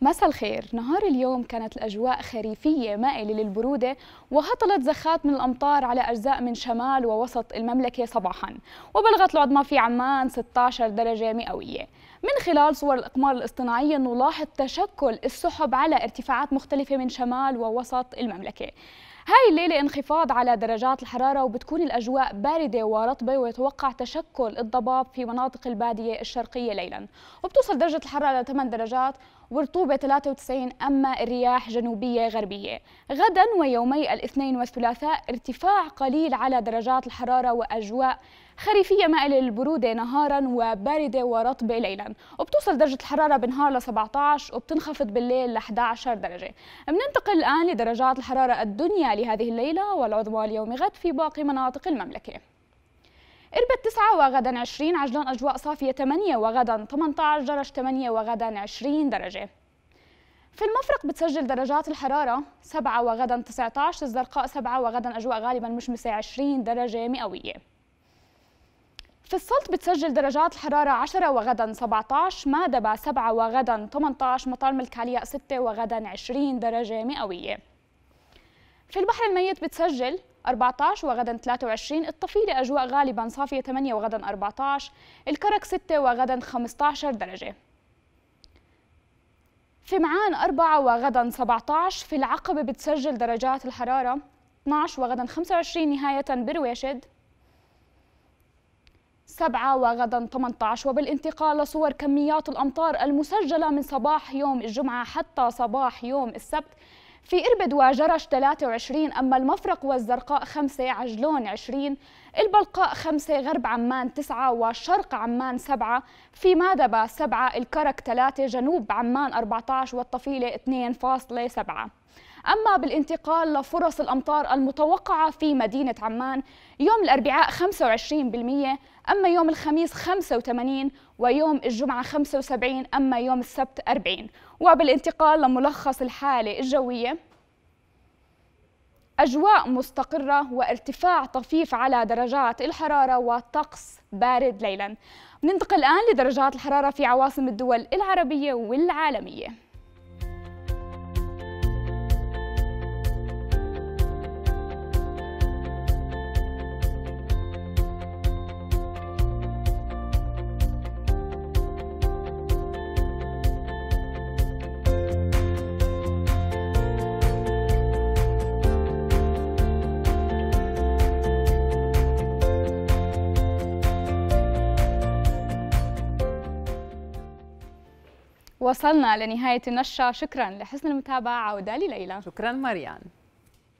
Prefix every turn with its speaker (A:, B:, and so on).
A: مساء الخير نهار اليوم كانت الأجواء خريفية مائلة للبرودة وهطلت زخات من الأمطار على أجزاء من شمال ووسط المملكة صباحا وبلغت العظمى في عمان 16 درجة مئوية من خلال صور الإقمار الاصطناعية نلاحظ تشكل السحب على ارتفاعات مختلفة من شمال ووسط المملكة هاي الليلة انخفاض على درجات الحرارة وبتكون الأجواء باردة ورطبة ويتوقع تشكل الضباب في مناطق البادية الشرقية ليلا وبتوصل درجة الحرارة ل 8 درجات ورطوبة برطوبة 93 أما الرياح جنوبية غربية غدا ويومي الاثنين والثلاثاء ارتفاع قليل على درجات الحرارة وأجواء خريفية مائلة للبرودة نهارا وباردة ورطبة ليلا وبتوصل درجة الحرارة بالنهار ل 17 وبتنخفض بالليل ل 11 درجة بننتقل الآن لدرجات الحرارة الدنيا لهذه الليلة والعظمى اليوم غد في باقي مناطق المملكة إربد 9 وغدا 20 عجلان أجواء صافية 8 وغدا 18 درجة 8 وغدا 20 درجة في المفرق بتسجل درجات الحرارة 7 وغدا 19 الزرقاء 7 وغدا أجواء غالبا مشمسة 20 درجة مئوية في السلط بتسجل درجات الحرارة 10 وغدا 17 مادبا 7 وغدا 18 مطار ملك علياء 6 وغدا 20 درجة مئوية في البحر الميت بتسجل 14 وغدا 23 الطفيلة أجواء غالبا صافية 8 وغدا 14 الكرك 6 وغدا 15 درجة في معان 4 وغدا 17 في العقبة بتسجل درجات الحرارة 12 وغدا 25 نهاية برواشد 7 وغدا 18 وبالانتقال لصور كميات الأمطار المسجلة من صباح يوم الجمعة حتى صباح يوم السبت في إربد وجرش 23 أما المفرق والزرقاء 5 عجلون 20 البلقاء 5 غرب عمان 9 وشرق عمان 7 في مادبة 7 الكرك 3 جنوب عمان 14 والطفيلة 2.7 أما بالانتقال لفرص الأمطار المتوقعة في مدينة عمان يوم الأربعاء 25% أما يوم الخميس 85 ويوم الجمعة 75 أما يوم السبت 40 وبالانتقال لملخص الحالة الجوية أجواء مستقرة وارتفاع طفيف على درجات الحرارة وطقس بارد ليلا ننتقل الآن لدرجات الحرارة في عواصم الدول العربية والعالمية وصلنا لنهاية النشرة شكرا لحسن المتابعة عودة لليلى شكرا مريان